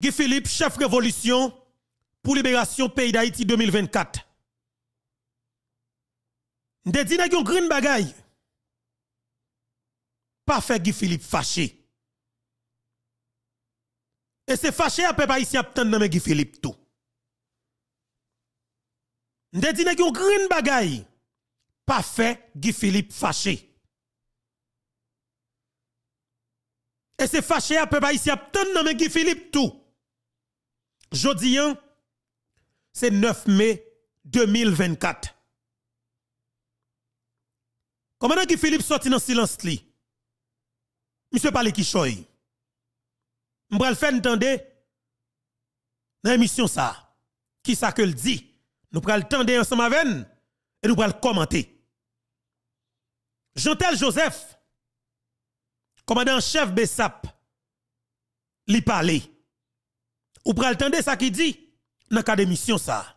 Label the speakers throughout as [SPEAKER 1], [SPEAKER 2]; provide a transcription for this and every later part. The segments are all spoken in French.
[SPEAKER 1] Guy Philippe, chef révolution pour libération pays d'Haïti 2024. Nous dit yon green bagay. Pas fait Guy Philippe fâché. Et c'est fâché à peuple haïtien obtenir mais Guy Philippe tout. Nous dit yon green bagay. Pas fait Guy Philippe fâché. Et c'est fâché à peuple haïtien obtenir mais Guy Philippe tout. Jodi, c'est 9 mai 2024. Commandant qui Philippe sorti dans le silence li? Monsieur parle qui choy. M'bral faire entendre dans l'émission ça. Qui ça que le dit? Nous pral tendre ensemble avec et nous le commenter. Jantel Joseph, commandant chef BESAP, lui parler. Ou pral tende ça qui dit dans cas d'émission ça.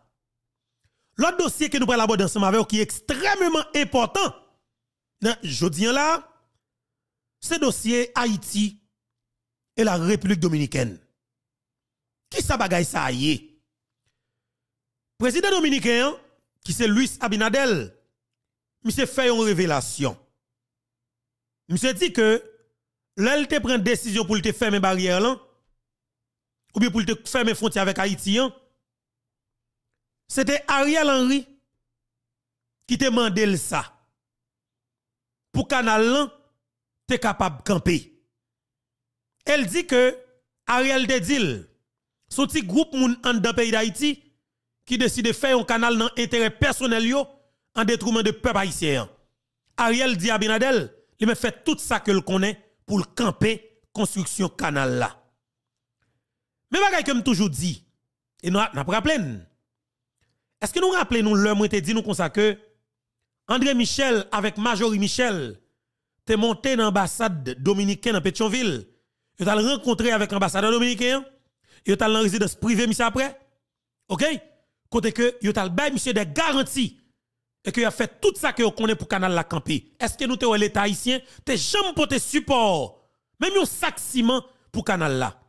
[SPEAKER 1] L'autre dossier que nous pral aborder ensemble avec qui est extrêmement important dans dis là, c'est dossier Haïti et la République dominicaine. Qui ça bagaille ça Président dominicain qui c'est Luis Abinadel, monsieur fait une révélation. Monsieur dit que l'elle te prend décision pour te mes barrière là ou bien pour te fermer frontières avec Haïtien, hein? c'était Ariel Henry qui te demandait ça. Pour Canal tu es capable de camper. Elle dit que Ariel Dedil, son petit groupe moun en dans pays d'Haïti, qui décide de faire un canal dans intérêt personnel en détriment de peuple haïtien. Ariel dit à Binadel, il me fait tout ça que le connaît pour camper construction canal là. Mais bagay comme toujours dit, et nous n'a pas rappelé. Est-ce que nous rappelons nous l'homme, nous dit nous comme ça que André Michel avec Majorie Michel te monté dans l'ambassade dominicaine à Pétionville. Tu as rencontré avec l'ambassadeur dominicain. Et tu as en résidence privée mis après. OK Côté que tu as bail monsieur des garanties et que a fait tout ça que vous connaissez pour canal la camper. Est-ce que nous t'es l'état haïtien, t'es jamais tes support même un sac ciment pour canal là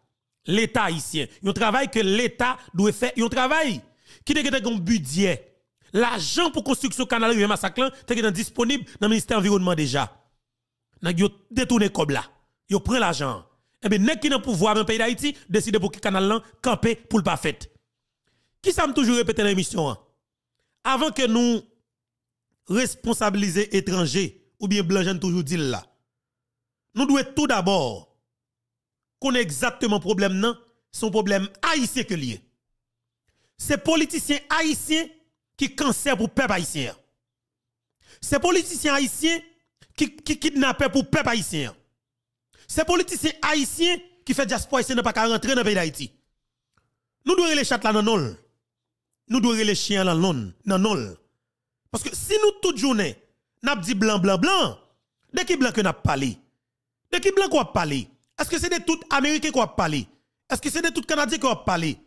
[SPEAKER 1] l'État haïtien. Un travail que l'État doit faire. Un travail qui est un budget. L'argent pour construire ce canal un massacre est disponible dans le ministère de l'Environnement déjà. Nan yo détourné comme là. Yo pris l'argent. Et eh bien, nek qui dans pouvoir dans pays d'Haïti décide pour le canal là camper pour le pas fait. Qui ça me toujours répéter dans l'émission hein? Avant que nous responsabiliser étrangers ou bien blanc toujours dit là. Nous devons tout d'abord a exactement problème non, son problème haïtien que lié. C'est politiciens haïtiens qui cancer pour peuple haïtien. C'est politiciens haïtiens qui qui kidnappent pour peuple haïtien. C'est politiciens haïtiens qui fait diaspora haïtienne n'a pas qu'à rentrer dans le pays d'Haïti. Nous devons les chats là dans Nous devons les chiens là dans Parce que si nous toute journée n'a dit blanc blanc blanc, de qui blanc que n'a parlé? De qui blanc qu'on a parlé? Est-ce que c'est de tout Américain ont parlé Est-ce que c'est de tout Canadien ont parlé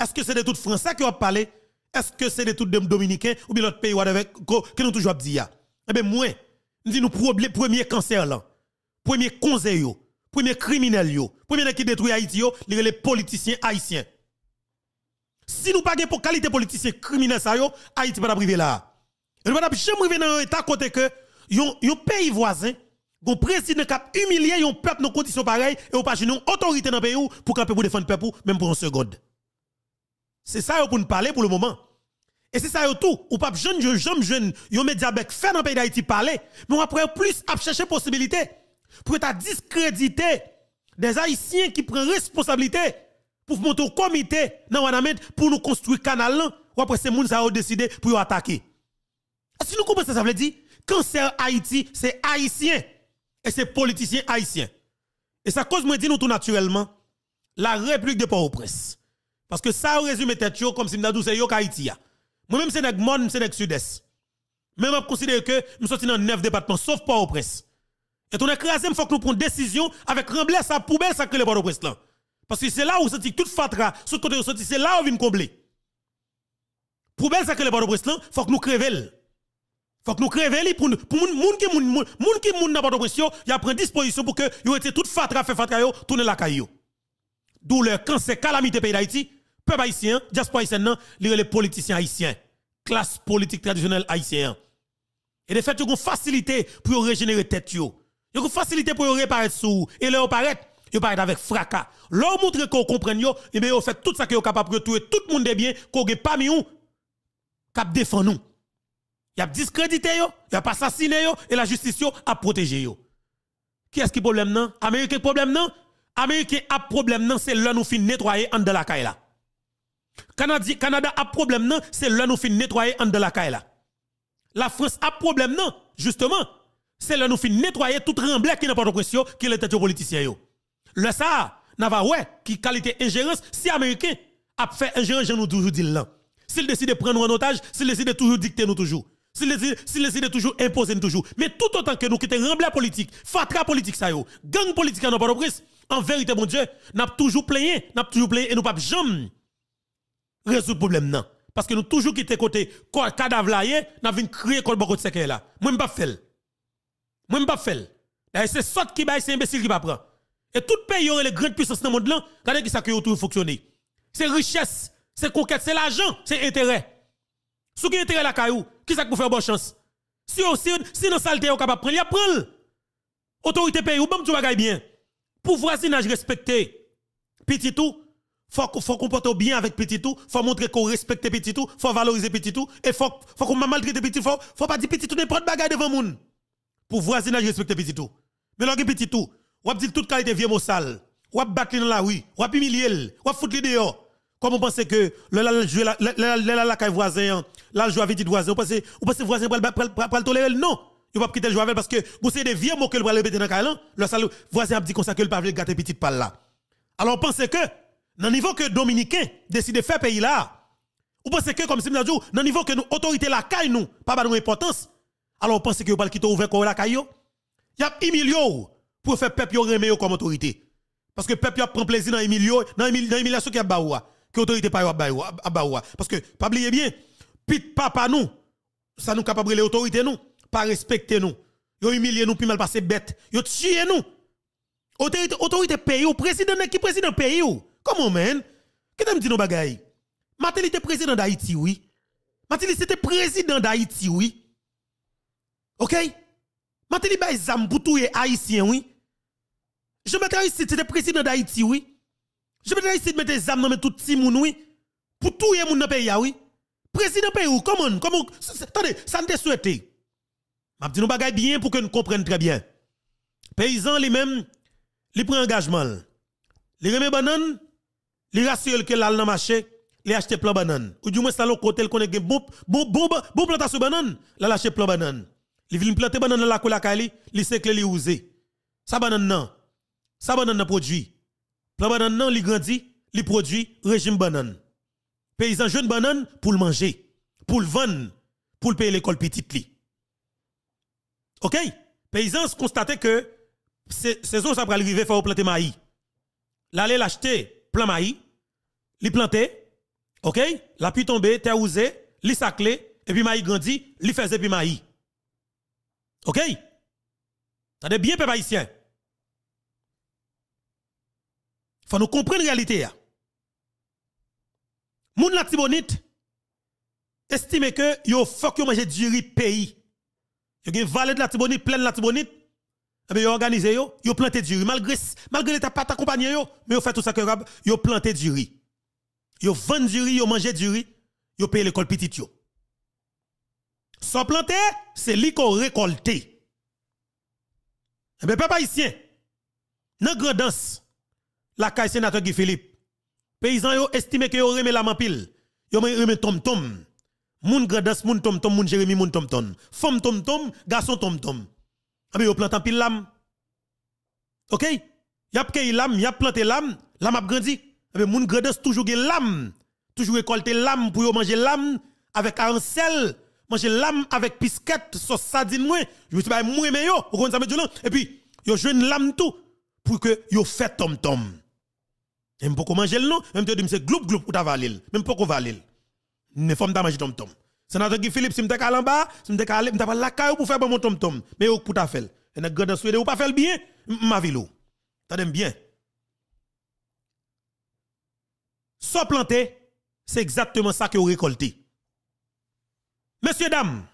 [SPEAKER 1] Est-ce que c'est de tout Français ont parlé Est-ce que c'est de tout Dominicains ou bien l'autre pays que nous toujours dit Eh bien, moi, nous disons le premier cancer là, premier conseil premier criminel yo, premier qui détruit Haïti yo, les politiciens haïtiens. Si nous pas pour qualité politicien criminel ça yo, Haïti pas privé là. Et Nous pas jamais dans un état côté que yon pays voisin Gon président cap humilié yon peuple dans conditions pareilles et ou pas une autorité dans pays pour camper pour défendre peuple même pour une seconde. C'est ça pour nous parler pour le moment. Et c'est ça tout, ou pas jeune jeune jeune yon média bec fait dans pays d'Haïti parler, mais on après plus à chercher possibilité pour ta discréditer des haïtiens qui prennent responsabilité pour monter au comité dans Wanamet pour nous construire canal ou après ces gens ça ont décidé pour attaquer. Si nous comprenons ça, ça veut dire cancer Haïti, c'est haïtien et c'est politiciens haïtiens. Et ça cause moi dit nous tout naturellement la République de Port-au-Prince. Parce que ça résume tête comme si nous c'est yo Haïti Moi-même c'est Monde, monde c'est nèg sud-est. Même je considère que nous sommes dans neuf départements sauf Port-au-Prince. Et on écrasé, il faut que nous prenions décision avec rembler sa poubelle ça que le Port-au-Prince là. Parce que c'est là où senti toute fatra sous côté c'est là où vient combler. Poubelle ça que le Port-au-Prince là, faut que nous crevelle. Faut que nous crevions pour pour moun qui moun qui moun n'a pas de pression, y a pris disposition pour que vous été tout fatra fait fatra yo tourner la caillou. D'où le cancer calamité pays d'Haïti, peuple haïtien, diaspora haïtienne les politiciens haïtiens, classe politique traditionnelle haïtienne. Et de fait, avez une facilité pour régénérer tête y Ils ont facilité pour réparer sous et leur paraître vous paraît avec fracas. L'on montre qu'on comprend yo, et eh bien fait tout ça que yo capable de retrouver tout le monde est bien, qu'on gen pas mis où. cap défend nous. Il a discrédité yo, il a assassiné yo et la justice a protégé yo. Qui est-ce qui problème non Américain problème non Américain a problème non, c'est là nous fin nettoyer en de la caille Le Canada, Canada a problème non, c'est là nous fin nettoyer en de la caille La France a problème non, justement. C'est là nous fin nettoyer tout remblai qui n'a pas de pression qui est tête politicien yo. Le ça, ouais qui qualité ingérence si américain a fait ingérence nous toujours dit là. S'il décide de prendre en otage, s'il décide de toujours dicter nous toujours. Si les, si les idées toujours imposées, toujours. Mais tout autant que nous quittons remblai politique, fatra politique, ça yo, gang politique à nos pas en vérité, mon Dieu, nous toujours plaigné, nous toujours plaigné et nous ne pouvons jamais résoudre le problème. Non. Parce que nous toujours quitté côté cadavre nous avons créé le bon de est là. Moi, je ne pas faire. Moi, je ne pas faire. c'est sorte qui baille, c'est imbécile qui va prendre. Et tout pays aurait les grandes puissances dans le monde là, ce qui ça que tout fonctionner. C'est richesse, c'est conquête, c'est l'argent, c'est intérêt. ce qui intérêt la caillou, qui ça pour faire bonne chance? Si aussi si, si non saleté, vous capable prendre, prendre. Autorité pays, ou bon tu bagaille bien. Pour voisinage respecter petit tout, faut, faut comporter bien avec petit tout, faut montrer qu'on respecte petit tout, faut valoriser petit tout, et faut, faut qu'on maltraite petit faut, faut pas dire petit tout n'importe bagaille devant monde. Pour voisinage respecter petit tout. Mais là, petit tout, ou dit toute qualité vieux mot sale, ou battre dans la rue, ou humilier, ou foutre dehors. Comment vous pensez que le jouer la caille voisin, hein? là jouer avec dit voisin, vous pensez vous pensez voisin pas le tolérer non. Il va quitter le avec parce que vous savez des vieux mots que le le dans caille hein? le voisin a dit comme ça que le pas veut gâter petite pal là. Alors pensez que dans niveau que dominicain décide de faire pays là, ou pensez que comme si nous dit dans niveau que nous autorité la caille nous pas pas d'importance importance. Alors pensez que vous pas quitter ouvert la caille il Y a Emilio pour faire peuple remer comme autorité. Parce que peuple prend plaisir dans Emilio, dans Emilio, dans qui a baoua que l'autorité pas à Parce que, pas oublier bien, pit papa nous, ça nous capable de autorités nous, pas respecter nous. ont humilié nous, puis mal passé bête. ont tué nous. Autorité, autorité pays ou président, qui président pays ou? Comment, man? Qu'est-ce que tu dis nos bagailles? Matel était président d'Haïti, oui. Matel était président d'Haïti, oui. Ok? Matel était bah, zam pour Haïtien, oui. Je m'étais si c'était président d'Haïti, oui. Je vais ici de mettre des armes dans tout petit monde, oui. Pour tout le monde pays, ah oui. Président pays, ou comment, comment, attendez, ça ne te souhaité. Je dis nous bagaille bien pour que nous comprenions très bien. Paysans, lui-même, il prend engagement. Il remet banane, il rassure que l'al dans marché, il achète plein banane. Ou du moins, ça l'autre côté, il connaît bon, bon, bon, bon plantation banane, là achète plein banane. Il vient planter banane dans la couleur, il sait que il usé. Ça banane non. Ça banane non produit. Plan banane non, li grandit, li produit régime banane. Paysan jeune banane pour le manger, pour le vendre, pour le payer l'école petite li. OK? Paysans constataient que saison ça pral arriver faire planter maïs. L'aller l'acheter plan maïs, li planter, OK? La pluie tombée, terre usée, li saclé et puis maïs grandit, li faisait puis maïs. OK? T'as bien peuple haïtien. faut nous comprendre la réalité. Moun la Tibonite estime que yo fuck yo manger du riz pays. Yo gen valet de la Tibonite, de la Tibonite. Et eh yo organisé yo, yo planté du riz. Malgré, malgré l'État pas accompagné yo, mais yo fait tout ça que yo planté du riz. Yo vend du riz, yo mangé du riz, yo paye l'école petit yo. Sans planter, c'est li qu'on récolté. Eh papa papa haïtien, dans grandance, la n'a sénateur Guy Philippe. Paysan yo estime que yo remet la mampile. Yo remet tom tom. Moun gradas, moun tom tom, moun Jérémy, moun tom tom. Femme tom tom, garçon tom tom. Ami ah, yo plantan pile l'âme. OK? Yap y l'âme, yap planté l'âme, l'âme a grandi. Ah, mais moun gradas toujours gen l'âme. Toujours récolté l'âme pour yo manger l'âme avec arancel. Manger l'âme avec pisquette, sauce sardine moué. Je me suis pas bah, moué mais yo, ou ça me Et puis, yo jouen l'âme tout pour que yo fait tom tom. Même pas manger le nom, même te dire c'est gloup gloup ou ta valil, même pas qu'on valil. Ne forme ta manger tom tom. Sénateur Guy Philippe, si m'te calé en bas, si m'te calé, m'te pas la caille pour faire bon mon tom tom, mais ou pour ta faire. Et n'a grande souhait ou pas faire bien, ma ville ou. bien. Sans planter, c'est exactement ça que vous récoltez. Messieurs, dames,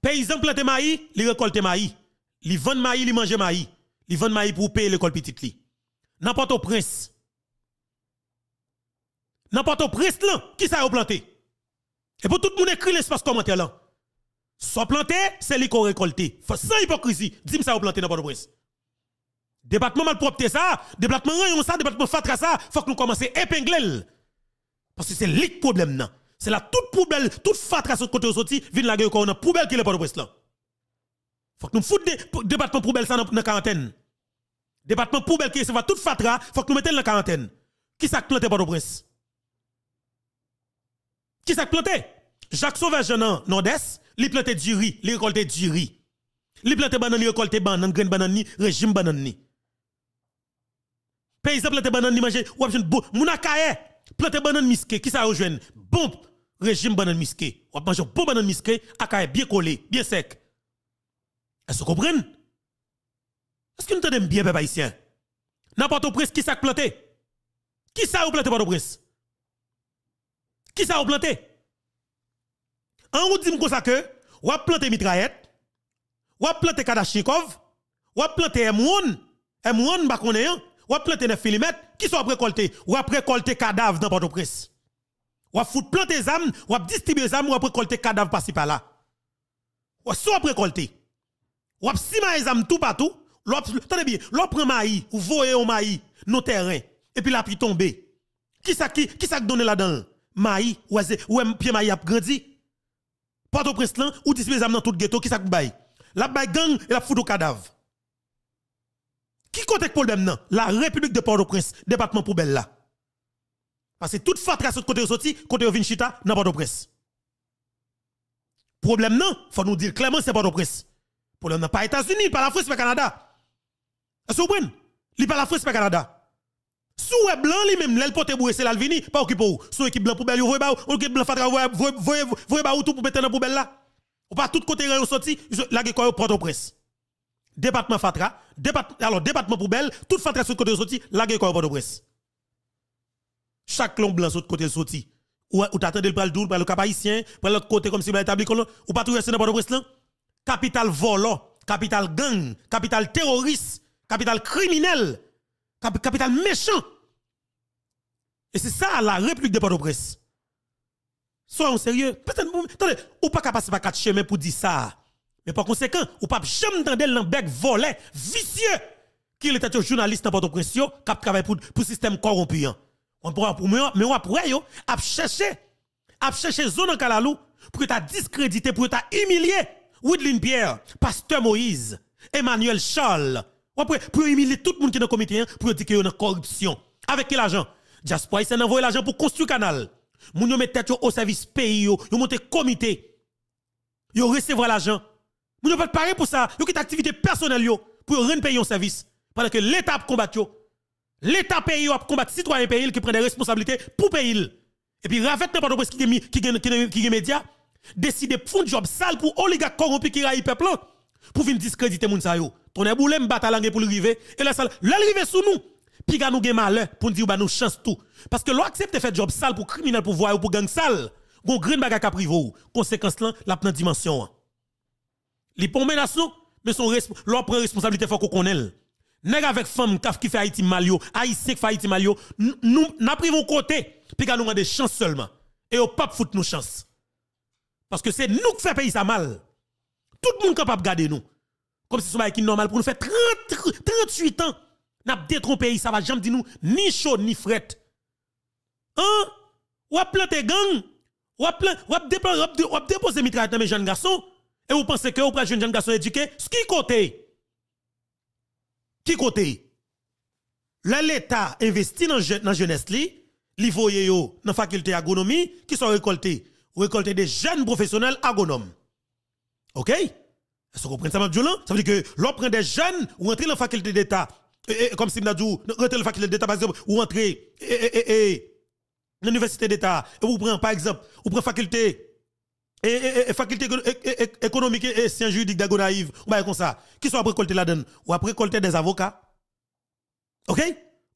[SPEAKER 1] paysans planté maïs, ils récoltent maïs. Ils vendent maïs, ils mangent maïs. Ils vendent maïs pour payer l'école petite. N'importe au prince. N'importe au prince là, qui ça a planté? Et pour tout le monde écrit l'espace commentaire là. Soit planté, c'est lui récolté récolte. Sans hypocrisie, dis-moi ça a planté n'importe au prince. mal malpropre ça, rien rayon ça, débattement fatra ça, faut que nous commençons à épingler. Parce que c'est le problème là. C'est la toute poubelle, toute fatra sur le côté sorti, vient la gueule on a poubelle qui est pas de prince là. Faut que nous foutons débattement poubelle ça dans la quarantaine. Département poubelle qui se va toute fatra, faut que nous mettions la quarantaine. Qui s'est planté par le prince? Qui s'est planté? Jacques Sauveur jeune Nord-Est, il planté du riz, il récolté du riz. Il planté banane, il récolté banane, grain banane, régime banane. Paysa Paysan planté banane, il mange, ou abjoun bon. Mounakaye, planté banane miske, qui s'est rejoint? Bon régime banane miske. Ou mange bon banane miske, akaye bien collé, bien sec. Est-ce que vous comprenez? Est-ce que nous bien, peuple haïtien? N'importe où qui s'est planté? Qui s'est planté, port Qui s'est planté? En vous dit que, ou a planté mitraillette, ou a planté Kadachnikov, ou planté M1, M1 bah, hein? ou planté 9 mm, qui sont Ou a cadavre dans Port-au-Prince? Ou foutre ou a distribuer des ou a cadavre par-ci par-là. Ou Ou tout partout. Tenez bien, l'on prend maïs, ou voyez au maï nos terrains, et puis la pluie tombe. Qui ça qui, qui ça donne là-dedans? Maï, ou est pied maïs a grandi? Port-au-Prince, ou disposé dans tout ghetto, qui ça bail. La baye gang et la fout au cadavre. Qui compte le problème non? La République de Port-au-Prince, département poubelle là. Parce que toute fatra sur côté sorti, côté au Vinchita, dans Port-au-Prince. Problème non? faut nous dire clairement c'est Port-au-Prince. Problème n'est pas États-Unis, pas la France, pas Canada. Est-ce que vous pas la France, pas Canada. Sou blanc li même l'el pote boué c'est l'alvini pas occupé ou sou équipe blanc poubelle vous voyez ba ou équipe blanc fatra vous voyez ba ou tout pour mettre dans poubelle là ou pas tout côté vous sorti la ge quoi au presse. département fatra département alors département poubelle tout fatra sur côté sorti la ge quoi port au presse. chaque long blanc sur côté sorti ou t'attends t'attendez le pral doul le cap haïtien pral l'autre côté comme si ba établi ou pas tout rester dans port au presse là capital volant capital gang capital terroriste capital criminel, capital méchant. Et c'est ça la République de Port-au-Prince. Soyons sérieux. Peut-être, ou pas capable de passer par quatre chemins pour dire ça. Mais par conséquent, ou pas jamais entendre un volet, vicieux, qui était un journaliste dans Port-au-Prince, qui travaille pour le système corrompu. Hein. On pourra, mais on après, à chercher, à chercher zone en Kalalou, pour que discrédité, pour que humilier humilié Pierre, Pasteur Moïse, Emmanuel Charles, pour humilier tout le monde qui est dans le comité, hein, pour dire qu'il y a une corruption. Avec quel argent Diaspora, il envoyé l'argent pour construire le canal. Moun yon tête au service pays, yo, yo monte comité. Yo recevra l'argent. Moun yon pas pareil pour ça. Yo quitte activité personnelle yo pour rendre pays en service. Pendant que l'État combat yo. L'État pays yo combat citoyen pays qui prend des responsabilités pour pays. Et puis Ravette n'importe quoi qui gagne qui qui média décide de faire un job sale pour oligarque corrompus qui raille peuple hein, pour venir discréditer moun sa yo. On a boule m'bata langue pour river Et là, ça, l'arriver sous nous. Puis nous gen malheur hein, pour nous dire, que bah, nous chance tout. Parce que l'on accepte faire job sale pour criminel pour voir ou pour gang sale. Gon green baga ka privo. Conséquence là, la dimension. Hein. Li pommes na sou mais son l'on prend responsabilité faut qu'on connaît. Nèg avec femme kaf qui fait Haïti malio, Haïtien qui fait Haïti malio, nous n'a côté. Puis nous a des chances seulement. Et au pape fout nos chances. Parce que c'est nous qui fait pays ça mal. Tout le monde capable de garder nous. Comme si ce c'est normal pour nous faire 38 ans. N'a détrompé ça va jamais dire nous ni chaud ni fret. Hein? Ou a planté gang? Ou a ou déposé mitraille dans mes jeunes garçons? Et vous pensez que vous prenez un jeune garçon éduqué? Qui côté? Qui côté? l'État investit dans la jeunesse, li, li voye yo dans la faculté agronomie qui sont récoltés. Récolter des jeunes professionnels agronomes. OK? ça, Ça veut dire que l'on prend des jeunes ou entrer dans la faculté d'État. Comme si Mnadou, entrer dans la faculté d'État, par exemple, ou entrer dans l'université d'État. Et vous prenez, par exemple, ou prenez faculté. Et, faculté économique et sciences juridiques d'Agonaïve, ou bien comme ça, qui sont après colter la donne, ou après colter des avocats, ok?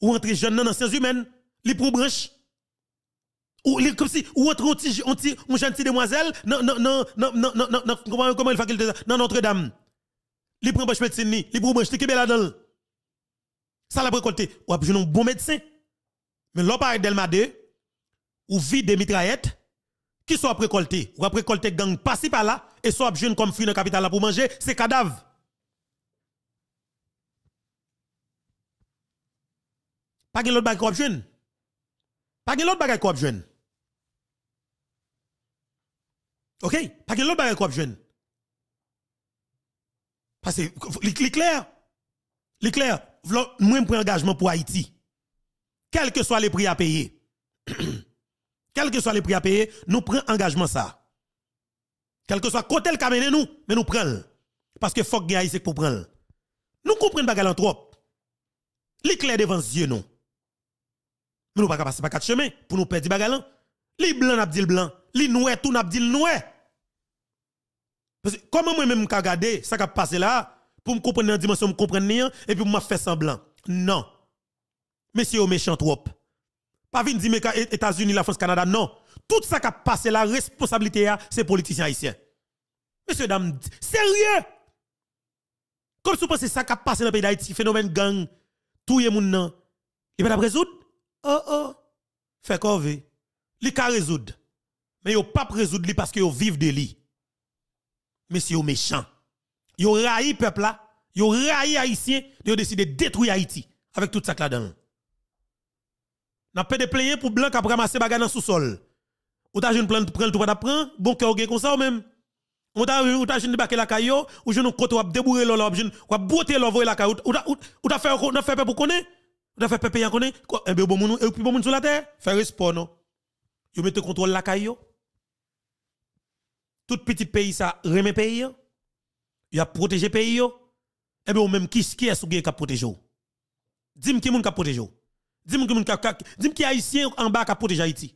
[SPEAKER 1] Ou entrer jeunes dans les sciences humaines, les pour branche ou comme si ou entre un petit on une jeune demoiselle non non non non non non comment comment il fait qu'il non Notre-Dame il prend branche médecine ni il pour branche qui là dedans ça l'a récolté ou a un bon médecin mais l'on parle d'Elma 2 ou vide des mitraillettes qui soit précolté ou récolté gang passé par là et soit jeune comme fruit dans capitale pour manger c'est cadavres pas de l'autre bagage pas de l'autre bagage qu'on OK Parce que l'autre bagage quoi jeune. Parce que l'Éclair, L'éclair, moi prends engagement pour Haïti. quel que soit les prix à payer. quel que soit les prix à payer, nous prenons engagement ça. Quel que soit côté le caméné nous, mais nous prenons. Parce que faut que Haïti pour prendre. Nous comprenons bagarre trop. L'éclair devant yeux nous. Mais nous pas passer pas quatre chemins pour nous perdre bagarre. Les blancs n'a dit le blanc, les noirs tout n'a dit le noir. Parce que comment moi-même je regarder ça qui passé là pour me comprendre la dimension, me comprendre et puis me faire semblant. Non. Messieurs, méchant trop. Pas venir dire que États-Unis, la France, Canada, non. Tout ça qui passé là, responsabilité, hein, c'est politiciens haïtiens. Monsieur Dame sérieux! Comme si vous pensez ça qui passé dans le pays d'Haïti, phénomène gang, tout le monde, il va pas résoudre? Oh oh! Fait qu'on Li Il va résoudre. Mais il ne pas résoudre parce que vous vivez de li mais c'est aux méchants. Ils ont raillé peuple là, ils haïtien, de ont décidé de détruire Haïti avec tout ça là-dedans. N'a pas de plein pour blanc après ramasser bagage bagarre dans sous-sol. Ou t'as une plante prendre tout pas d'apprendre, bon cœur comme ça ou même. Ou t'as ou t'as une débarquer la caillou, ou jeune côte ou débourrer l'eau, ou ou à l'eau voler la caillou, ou t'as fait on a fait peur pour connaître, ou t'as fait peur payer connaître, et eh ben, eh, puis bon moun et puis bon monde sur la terre, faire respect non. Vous mettez contrôle la caillou tout petit pays ça remet pays il a protégé pays yo et eh bien même qui qui est qui a protégé dis-moi qui moun qui a protégé dis-moi qui moun qui a dis-moi qui haïtien en bas qui a protégé Haïti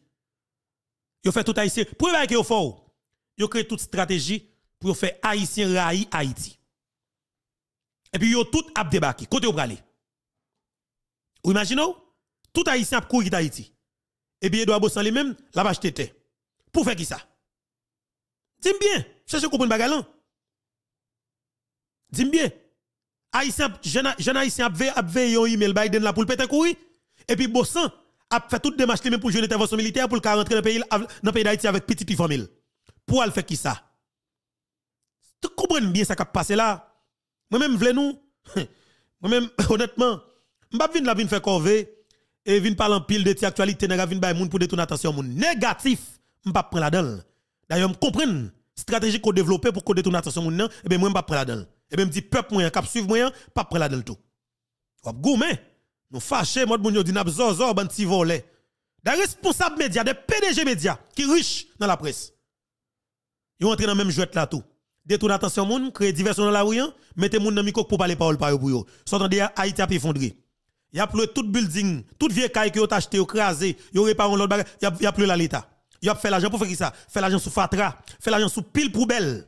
[SPEAKER 1] yo fait tout haïtien pour que yo fort yo créé toute stratégie pour faire haïtien raï Haïti et puis yo tout a débarqué côté ou pralé vous imaginez tout haïtien a courir d'Haïti et eh bien Edouard Bossan lui-même l'a acheté pour faire qui ça dis bien, ça se comprend bagalan. Dis-moi bien. Haïtien, jeune haïtien a veillé un email Biden là pour le péter courir. Et puis Bossan a fait toute démarche même pour jouer intervention militaire pour le rentrer dans le pays, le pays d'Haïti avec petite famille. Pour le faire qui ça? Tu comprends bien ça qui a passé là? Moi-même, voulais nous. Moi-même, honnêtement, je ne vais pas faire corvée et venir parler en pile de actualité, je vais venir pour détourner attention Négatif, je ne vais pas prendre la donne. D'ailleurs, je comprends stratégie qu'on développe pour qu'on détourne l'attention mon nan, et ben moi pas prêt là-dedans. Et ben me dit peuple moyen cap suivre moyen, pas prêt là-dedans tout. Ou gourmet. Nous fâchés, moi moun yo dit n'a zozo ban ti volet. Des responsables médias, des PDG médias qui riches dans la presse. Ils entrent dans le même jouet là tout. Détourner l'attention moun, créer diversion dans la rue, hein. mettez moun dans micro pour parler parole par pour yo. S'entendez Haïti a effondré. Y a plus tout building, tout vieux caille que vous achetez, vous crasez, vous réparez l'autre bagage, y a plus l'État il fait l'agent pour faire ça. Fait l'agent sous fatra, fait l'agent sous pile poubelle.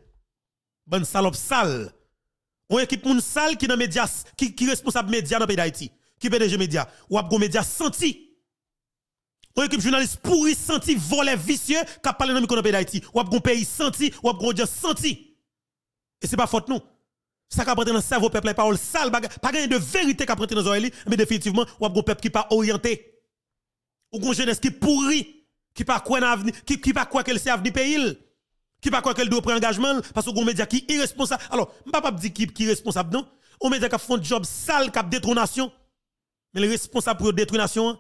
[SPEAKER 1] Bonne salope sale. On équipe moun sale qui dans médias, qui qui responsable médias dans pays d'Haïti, qui PDG médias, ou ap médias senti. On équipe journaliste pourri senti volet vicieux qui parle dans micro pays d'Haïti, ou ap pays senti, ou ap gens senti. Et c'est pas faute nous. Ça qui apprend dans le cerveau peuple, Les paroles sale, pas gagner de vérité qui apprend dans les oreilles, mais définitivement, ou ap peuple qui pas orienté. Ou gon jeunesse qui pourri qui pas quoi avenir qui, qui pas quoi qu'elle sait du pays, qui pas quoi qu'elle doit prendre engagement, parce que on média qui irresponsable. Alors, je ne pas dire qui est responsable, non. On médias qui font job sale, qui détronation nation. Mais les responsables pour détruire nation. Hein.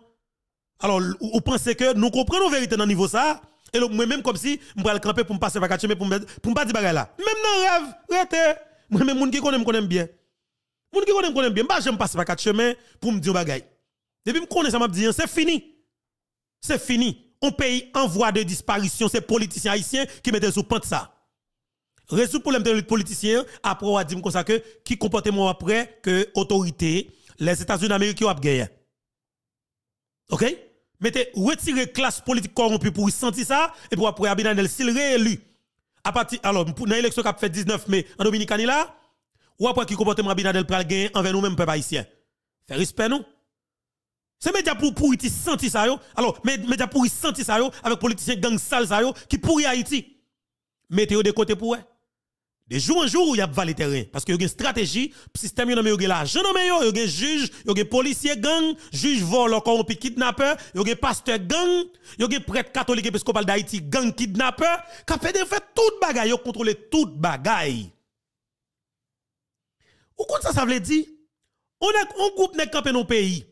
[SPEAKER 1] Alors, vous pensez que nous comprenons vérité dans niveau ça. Et moi-même, comme si, je vais le camper pour me passer par mais pour me pas dire bagarre là. Même dans rêve, rete. Moi-même, monde gens qui connaissent, me connaît bien. Les gens qui connaissent, me connaissent bien. Bah, je me passe par quatre chemins pour me dire bagarre. Depuis me connais ça, m'a dit, c'est fini. C'est fini un pays en voie de disparition, c'est politiciens haïtiens qui mettent sous pente ça. Résoudre le problème de politiciens, après on a dit comme ça que qui comportement après que autorité, les États-Unis d'Amérique ont gagné. OK Mettez retirer classe politique corrompue pour sentir ça et pour après Abinadel s'il réélu à partir alors pour l'élection qui a fait 19 mai en Dominicanie là ou après qui comportement Abinadel pral gagner envers nous-mêmes peuple haïtien. Faire respect nous. C'est média pour pourrir senti ça yo. Alors, média pour senti ça yo avec politiciens gang sale ça yo qui pourrit Haïti. Mettez de côté pour eux. De jour en jour, il y a valé terrain parce que y a une stratégie, système il y a l'argent non yo, y a juge, y a policier gang, juge vol corrompu kidnappeur, y a pasteur gang, y a prêtre catholique épiscopal d'Haïti gang kidnappeur, qui fait de fait toute bagaille, yo contrôler toute bagaille. Ou compte ça ça veut dire on a un groupe n'est camper dans pays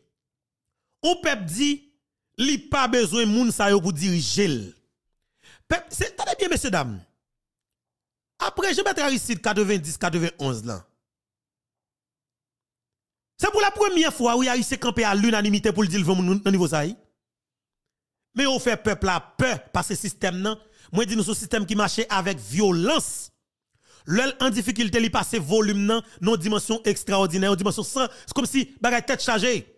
[SPEAKER 1] ou peuple dit, li pas besoin moun sa yo pour diriger. Peuple, c'est bien messieurs dames. Après je ici de 90 91 là. C'est pour la première fois où Aristide campé à l'unanimité pour le dire le niveau ça. Mais on fait peuple à peur par ce système là moi dis nous un système qui marchait avec violence. L'œil en difficulté, il passe volume non, non dimension extraordinaire, dimension sans, c'est comme si bagay tête chargée.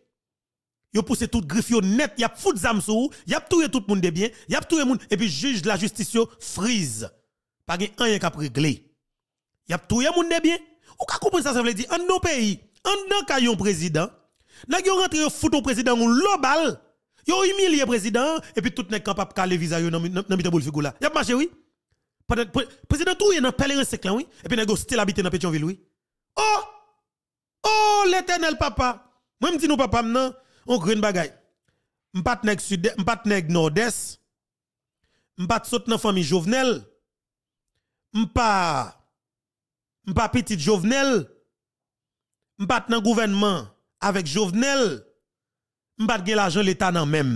[SPEAKER 1] Yo poussé tout griffe yo net, y a fout zam sou, y a tout tout monde de bien, y a le monde et puis juge la justice yo frise. Pas gen rien kap réglé. Y a toué monde de bien. Ou ka comprendre ça ça veut dire en nos pays, en dans kayon président, n'a yon rentre fout au président ou lobal, Yo humilié président et puis tout n'est capable caler visage yo nan dans figou là. Y a marché oui. Président tout toué un pèlerin là oui et puis go still habité dans Pétionville oui. Oh! Oh l'éternel papa. Moi me dis nous papa non on crée une bagaille. Mpat nèg sud, mpat nek nord-est. Mpat saute dans famille Jovenel. Mpa mpa petit Jovenel. Mpat nan gouvernement avec Jovenel. Mpat gen l'argent l'état nan même.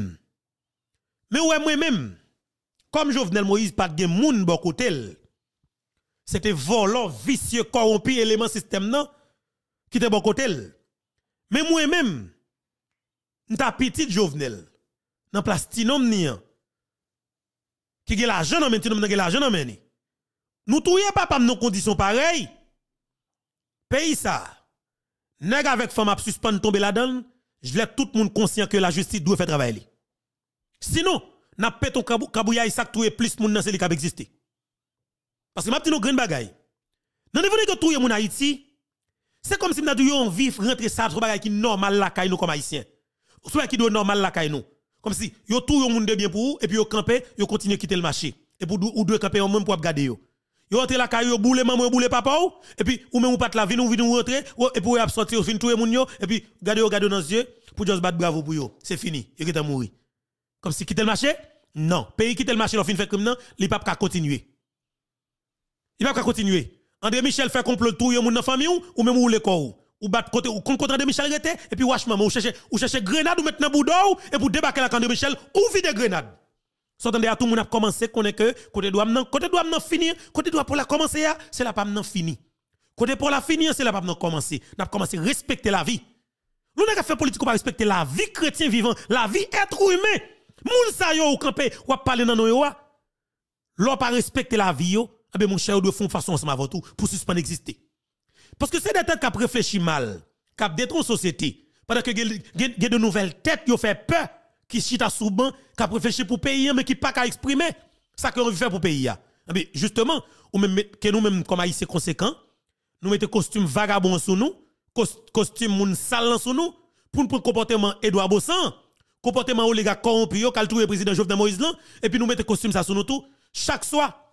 [SPEAKER 1] Mais ouais moi même comme Jovenel Moïse pas de moun bon côté. C'était volant, vicieux, corrompu élément système nan. qui était bon côté. Mais moi même Nta petit Jovenel dans place Tinom ni qui a été dans Tinom gen l'argent men. Nous touye papa conditions pareilles. Pays ça. Nèg avec femme ap tomber la dedans je laisse tout le monde conscient que la justice doit faire travailler. Sinon, n'a pas ton kabouya isak touye plus moun nan seli kab exister. Parce que m'a petit nou grande ne Nan pas que touye moun Haïti, c'est comme si m'a yon vif rentrer bagay qui normal la nous comme c'est qui doit normal la caille nous. Comme si yo tout yon monde de bien pour vous et puis yo camper, yo continue quitter le marché. Et pour ou deux camper même pour garder yo. Yo rentre la caille, yo boule maman, yo boule papa ou et puis ou même ou pas la vie, ou vin ou rentrer et pou ou sortir, ou fin tout moun yo et puis gade yo gade dans yeux pour juste battre bravo pour yo. C'est fini, yo qui mourir. Comme si quitter le marché Non, pays quitter le marché, l'on fin fait comme non, il pas ka continuer. Il pas qu'à continuer. André Michel fait complot tout yo moun dans famille ou, ou même ou le corps ou bat côté ou contre de Michel Rete et puis wach maman ou chercher ou chercher grenade ou maintenant boudou et pour débarquer la camp de Michel ou vide grenade S'entendez à tout monde a commencé est que côté doit nan côté finir côté doit pour la commencer ah, c'est la pas nan fini côté pour la finir c'est la pas nan commencer n'a commencé respecter la vie nous pas fait politique pour respecter la vie chrétien vivant la vie être humain moun sa yo ou camper ou parler dans nous ah. l'on pas respecter la vie yo eh ben mon cher de faire façon ensemble avant tout pour suspendre exister parce que c'est des têtes qui réfléchi mal, qui détruit la société. Pendant que y de nouvelles têtes qui fait peur, qui chita à qui qui réfléchi pour le pays, mais qui pas qu'à exprimer ça que veut faire pour le pays. Ah, mais justement, ou même, que nous-mêmes, comme haïtiens conséquents, nous mettons costumes vagabonds sur nous, costume moun sale sur nous, pour nous comportement Edouard Bossan, comportement ont corrompu, qui président Jovenel Moïse, et puis nous mettons des ça sur nous tout. Chaque soir,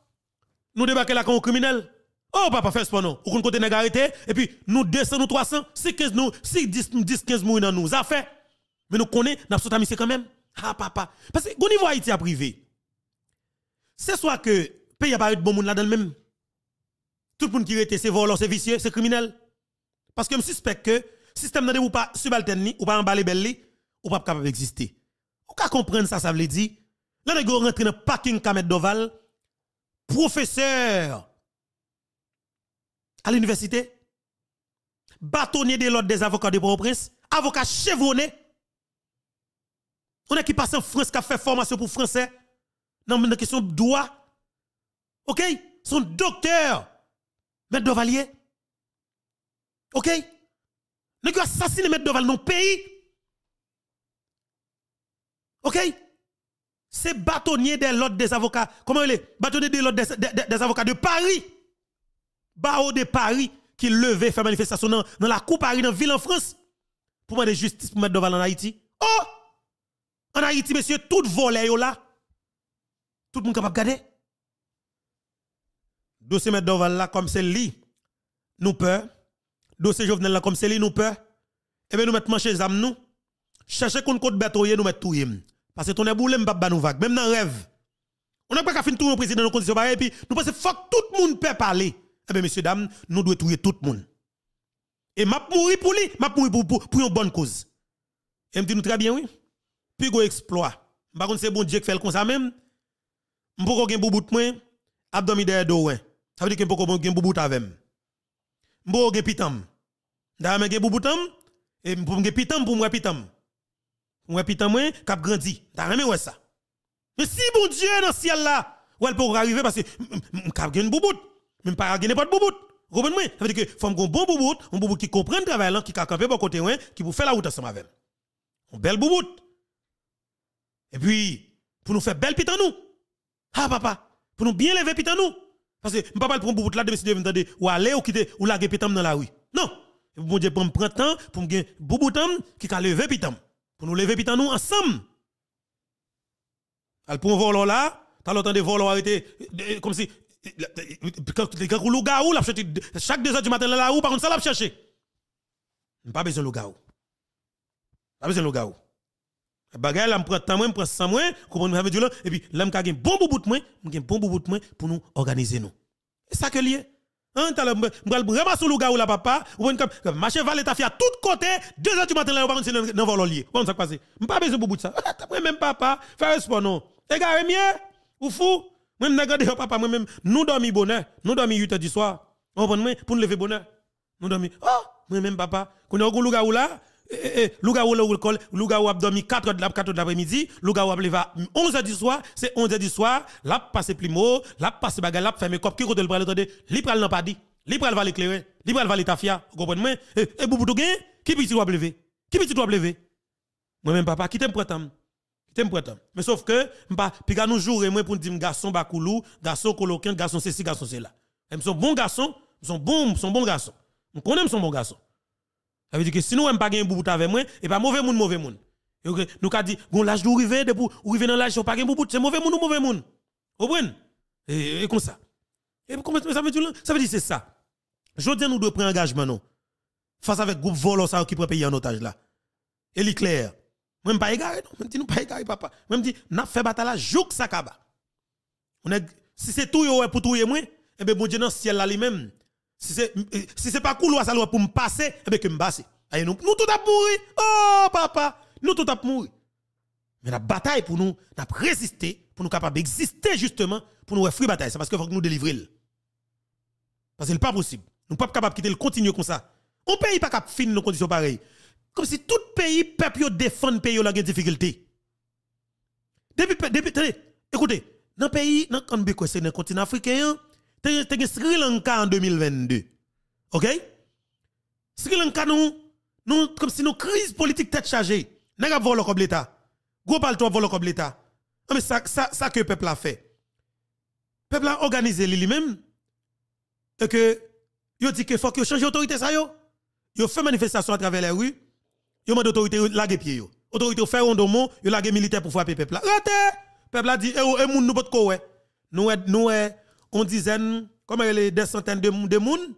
[SPEAKER 1] nous débarquons là comme criminels. Oh, papa, fais ce pas non. Ou qu'on côté nèg arrêté, et puis nous 200, nous 300, 6, 15, nous, si 10, 10 15 dans nous, ça fait. Mais nous connaissons, nous sommes quand même. Ah, papa. Parce que, au niveau Haïti à privé, c'est soit que pays a pas eu de bon monde là-dedans même. Tout le monde qui rete, c'est volant, c'est vicieux, c'est criminel. Parce que je suspecte que le système n'est pas subalterné, ou pas emballé belle, ou pas capable d'exister. Ou qu'à comprendre ça, ça veut dire, là, les est dans le parking Kamet Doval, professeur, à l'université, bâtonnier de l'ordre des avocats de Port-au-Prince, avocat chevronné. On est qui passe en France, qui a fait formation pour français, dans la question de droit. OK? Son docteur, Maître Dovalier. OK? Nous avons assassiné Maître Doval dans le pays. OK? C'est bâtonnier de l'ordre des avocats. Comment il est? Bâtonnier de l'ordre des, des avocats de Paris barreau de Paris qui levait faire manifestation dans, la cour Paris dans ville en France pour demander justice pour mettre Doval en Haïti. Oh En Haïti monsieur, tout volet là. Tout le monde capable de Dossier mettre Doval là comme c'est lui. Nous peur. Dossier Jovenel là comme c'est lui nous peur. Et eh bien nous mettons manche zam nous. Chercher qu'on compte batoyer nous mettons tout parce que ton éboulé m'pa pas nous vague même dans rêve. On n'a pas qu'à finir tout le président dans conditions bah, et puis nous pensons fuck tout le monde peut parler. Eh bien, messieurs, dames, nous devons tuer tout le monde. Et m'a mouri pour lui, m'a mouri pour, pour, pour une bonne cause. Et me dit nous très bien, oui. Puis go exploit. Par contre, c'est bon Dieu qui fait le comme ça même. M'poko gen boubout mwen, abdomi derrière do Ça veut dire que m'poko gen boubout avem. M'poko gen pitam. D'ailleurs, gen bouboutam, et m'poko gen pitam pour moi pitam. M'wa pitam mwen, kap grandi. D'ailleurs, ouais ça. Mais si bon Dieu dans le ciel là, ou elle peut arriver parce que m'kap gen boubout. Même pas gagner pas de boubout. Comprenez-moi? Ça veut dire que faut un bon boubout, un boubout qui comprend le travail qui a campé bon côté qui vous fait la route ensemble avec. Un bel boubout. Et puis pour nous faire belle pitan nous. Ah papa, pour nous bien lever pétanou. nous. Parce que papa prend boubout là de décider de ou aller ou quitter ou laguer pétanou dans la rue. Non. Bon Dieu pour me prendre temps pour me gagner boubout qui a lever pétanou. Pour nous lever pétanou nous ensemble. Al pour volant là, t'as l'autre de volant arrêter comme si quand gars ou l'a chaque deux heures du matin là où par contre ça l'a cherché. Pas besoin le gars Pas besoin le gars ou. là prend temps moi, prend sans moins comprendre ça veut dire là et puis là me un bon bout de moi, un bon bout de moi pour nous organiser nous. C'est ça que lié. Hein, Tu le vraiment le gars ou la papa, ou comme marché valet ta fille à tout côté, deux heures du matin là où par contre c'est dans vol lié. Comment ça passe? Pas besoin bout de ça. T'as même papa, faire sport non. Égaré mien ou fou moi, n'a gardé papa, moi-même, nous dormi bonheur, nous dormi 8 h du soir. On prend pour nous lever bonheur. Nous dormi, oh, moi-même, papa, quand on a un là, Louga ou l'école, Louga ou abdomi 4 heures de l'après-midi, Louga a ableva 11 heures du soir, c'est eh, eh, eh, 11 heures du soir, là passe plimo, là passe bagal, là ferme cop, qui côté le bras l'autre, li pral n'a pas dit, li pral va l'éclairer, li pral va l'étafia, vous comprenez? Et boubou qui petit doit lever? Qui petit doit lever? Moi-même, papa, qui t'aime pour prêt. Mais sauf que, m'pa, puis quand nous jouons, moi, pour nous dire, garçon, bakoulou, garçon, coloquin, garçon, ceci, garçon, cela. Ils sont bons garçons, ils sont bons, sont bons garçons. Je connais son bon garçon. Ça veut dire que si nous n'avons pas un bout avec moi, et pas mauvais monde, mauvais monde. Nous avons dit, bon, l'âge d'où river, de pour river dans l'âge, pas un bout, c'est mauvais monde ou mauvais monde. Vous comprenez? Et comme ça. Et comment ça veut dire? Ça veut dire c'est ça. Je dis, nous devons prendre engagement, non? Face avec groupe volant, ça qui prend pays en otage là. Et est clair même je ne pas égaré, non. Je nous pas égaré, papa. même je dis, n'a fait bataille la on est si c'est tout, e pour tout, moi, eh bien, bon Dieu, dans ciel là, lui-même. Si c'est, eh, si pas couloir, ça, pour me passer, eh bien, que me passe. Nous, nous, tout a mourir. Oh, papa. Nous, tout a mourir. Mais la bataille pour nous, n'a résisté, pour nous capables d'exister, justement, pour nous faire la bataille. C'est parce qu'il faut que nous délivrions Parce que c'est pas possible. Nous ne sommes pas capables de quitter le continuer comme ça. On ne peut pas finir finir nos conditions pareilles. Comme si tout pays, peuple, défend le pays, il a des difficultés. Depuis, écoutez, dans le pays, dans le continent africain, y le Sri Lanka en 2022. OK? Sri Lanka, nous, nous comme si nos crise politique tête chargée. Nous avons volé comme l'État. Gros parle-toi volé comme l'État. Ah, mais ça, ça, que le peuple a fait. Le peuple a organisé lui-même. Et que, il dit qu'il faut que change l'autorité, ça yo. Yo fait manifestation à travers les rues yo mande autorité lagé pied yo. Autorité fait un domon, yo lagé militaire pour frapper peuple là. Rete! Peuple a dit eh oh, eh moun nou pot Nous nous eh, eh, on dizaine comme les des centaines de de moun.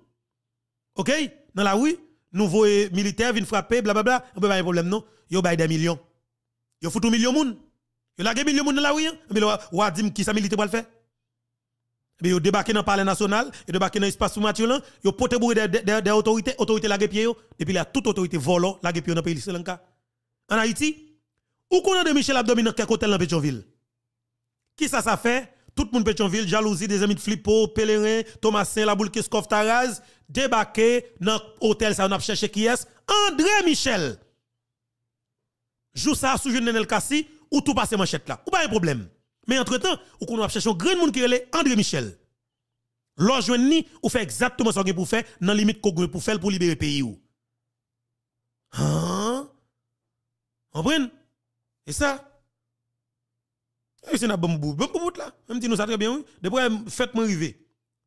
[SPEAKER 1] OK? Dans la rue, nouveau eh, militaire vient frapper bla bla bla, on peut pas un problème non. Yo bay des millions. Yo foutu million moun. Yo lagé million moun dans la rue, hein. mais le a dit qui ça militaire pour le faire? mais ils débarqué dans le palais national, ils débarqué dans l'espace sous Mathieu, ils porté pour des autorités, autorités, autorités la guépier, y a toute autorité volant la guépier dans le pays de Lanka. En Haïti, où qu'on a de Michel Abdomin dans quelque hôtel dans Pétionville? Qui ça, ça fait? Tout le monde Pétionville, jalousie des amis de Flippo, Pellerin, Thomasin, boule Kiskov, Taraz, débarqué dans l'hôtel, ça on a cherché qui est? André Michel! Joue ça sous Nenel Kassi, ou tout passe manchette là. Ou pas un problème. Mais entre-temps, ou qu'on a cherché un grand monde qui est André Michel. L'on ni, ou fait exactement ce qu'on pour faire, dans la limite qu'on pour faire pour libérer le pays. hein? comprenez? Et ça? c'est un bon bout. là. Même si nous ça très bien, oui. quoi faites-moi arriver.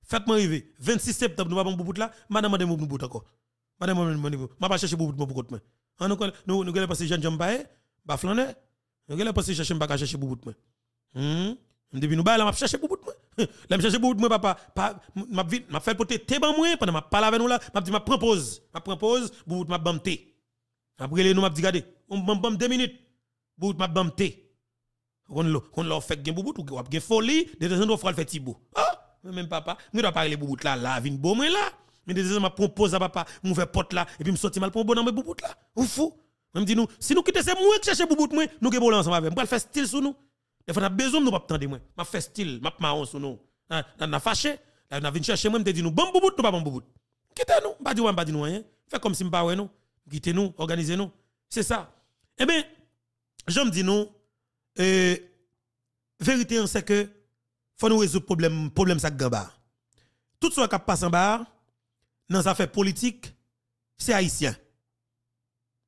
[SPEAKER 1] Faites-moi arriver. 26 septembre, nous avons bon bout là. Madame, madame, bon bout encore. Madame, madame, Je chercher bon bout hein, Nous allons passer jeune Nous allons passer chercher, chercher bon bout. Hmm? depuis nous bas, là, m'a cherché pour bout moi. Là, m'a cherché pour bout moi, papa. m'a vite, m'a fait porter té ban moi pendant m'a parlé avec nous là, m'a dit m'a pause m'a pause bout m'a bam Après les nous m'a dit regardez, on bam bam 2 minutes. Bout m'a bam On l'a on l'a fait gain bout ou gain folie, des gens en temps faire petit bout. Ah, même papa, nous doit parler bout là, la vinn beau moi là. Mais des gens m'a propose à papa, fait porte là et puis me sortir mal pour bon dans bout là. Ou fou. Même dit nous, si nous quitter c'est moi qui chercher bout moi, nous que bon ensemble avec. On va faire style sous nous. Il faut besoin de nous pas attendre moi. M'a fait style, m'a marron sur nous. Hein, a fâché, là a venu chercher moi me dit nous bon boubout, nous pas bon boubout. Quittez nous, pas dire pas dit nous rien. Hein. Fait comme si me pas nous. Quittez nous, organisez nous. C'est ça. Eh bien, me dis, nous euh, vérité c'est que faut nous résoudre problème problème ça gamba. Tout ce qui passe en bas dans affaires politiques, c'est haïtien